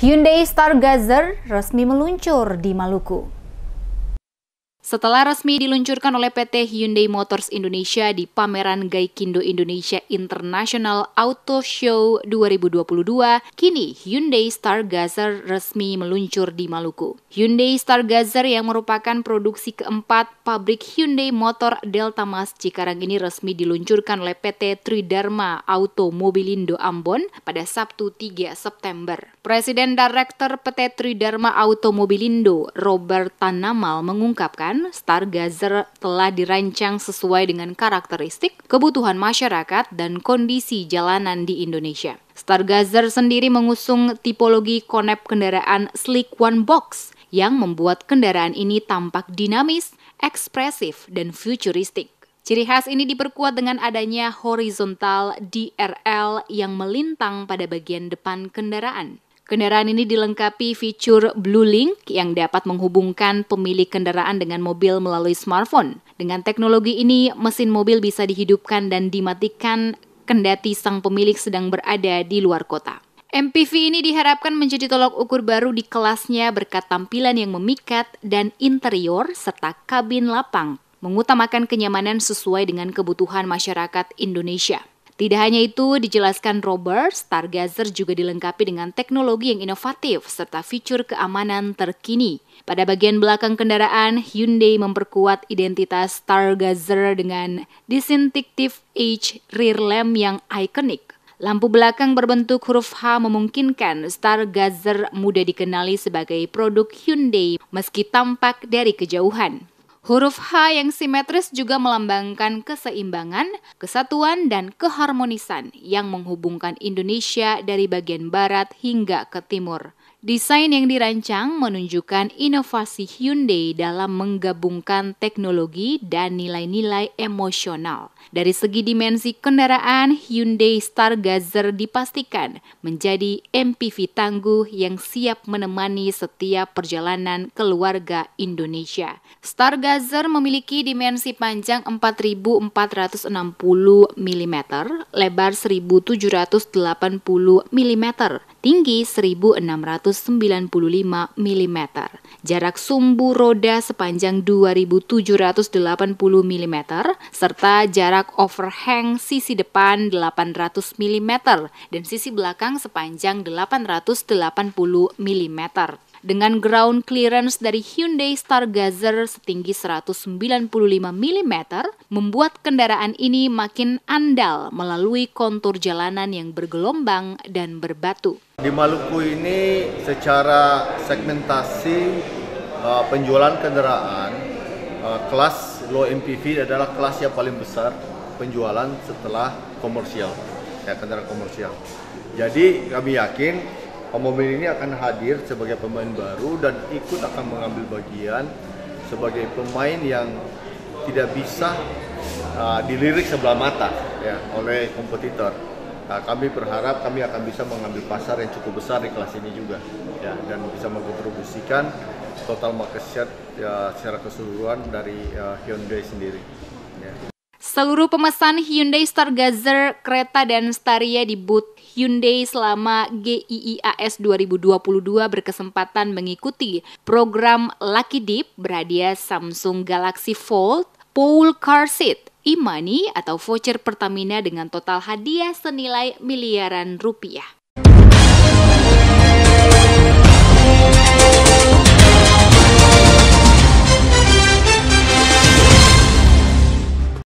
Hyundai Stargazer resmi meluncur di Maluku setelah resmi diluncurkan oleh PT Hyundai Motors Indonesia di pameran Gaikindo Indonesia International Auto Show 2022, kini Hyundai Stargazer resmi meluncur di Maluku. Hyundai Stargazer yang merupakan produksi keempat pabrik Hyundai Motor Delta Mas Cikarang ini resmi diluncurkan oleh PT Tridharma Automobilindo Ambon pada Sabtu 3 September. Presiden Direktur PT Tridharma Automobilindo, Robert Tanamal, mengungkapkan Stargazer telah dirancang sesuai dengan karakteristik, kebutuhan masyarakat, dan kondisi jalanan di Indonesia. Stargazer sendiri mengusung tipologi konep kendaraan sleek one box yang membuat kendaraan ini tampak dinamis, ekspresif, dan futuristik. Ciri khas ini diperkuat dengan adanya horizontal DRL yang melintang pada bagian depan kendaraan. Kendaraan ini dilengkapi fitur Blue Link yang dapat menghubungkan pemilik kendaraan dengan mobil melalui smartphone. Dengan teknologi ini, mesin mobil bisa dihidupkan dan dimatikan kendati sang pemilik sedang berada di luar kota. MPV ini diharapkan menjadi tolok ukur baru di kelasnya berkat tampilan yang memikat dan interior serta kabin lapang, mengutamakan kenyamanan sesuai dengan kebutuhan masyarakat Indonesia. Tidak hanya itu, dijelaskan Robert, Stargazer juga dilengkapi dengan teknologi yang inovatif serta fitur keamanan terkini. Pada bagian belakang kendaraan, Hyundai memperkuat identitas Stargazer dengan disintegrative H rear lamp yang ikonik. Lampu belakang berbentuk huruf H memungkinkan Stargazer mudah dikenali sebagai produk Hyundai meski tampak dari kejauhan. Huruf H yang simetris juga melambangkan keseimbangan, kesatuan, dan keharmonisan yang menghubungkan Indonesia dari bagian barat hingga ke timur. Desain yang dirancang menunjukkan inovasi Hyundai dalam menggabungkan teknologi dan nilai-nilai emosional. Dari segi dimensi kendaraan, Hyundai Stargazer dipastikan menjadi MPV tangguh yang siap menemani setiap perjalanan keluarga Indonesia. Stargazer memiliki dimensi panjang 4460 mm, lebar 1780 mm, tinggi 1600 195 mm. Jarak sumbu roda sepanjang 2780 mm serta jarak overhang sisi depan 800 mm dan sisi belakang sepanjang 880 mm dengan ground clearance dari Hyundai Stargazer setinggi 195 mm membuat kendaraan ini makin andal melalui kontur jalanan yang bergelombang dan berbatu. Di Maluku ini secara segmentasi uh, penjualan kendaraan uh, kelas low MPV adalah kelas yang paling besar penjualan setelah komersial ya kendaraan komersial. Jadi kami yakin Om ini akan hadir sebagai pemain baru dan ikut akan mengambil bagian sebagai pemain yang tidak bisa uh, dilirik sebelah mata ya oleh kompetitor. Nah, kami berharap kami akan bisa mengambil pasar yang cukup besar di kelas ini juga ya dan bisa mengkontribusikan total market share ya, secara keseluruhan dari uh, Hyundai sendiri. Ya. Seluruh pemesan Hyundai Stargazer, kereta dan Staria di booth Hyundai selama GIIAS 2022 berkesempatan mengikuti program Lucky Deep berhadiah Samsung Galaxy Fold, Paul Car Seat, e-money atau voucher Pertamina dengan total hadiah senilai miliaran rupiah.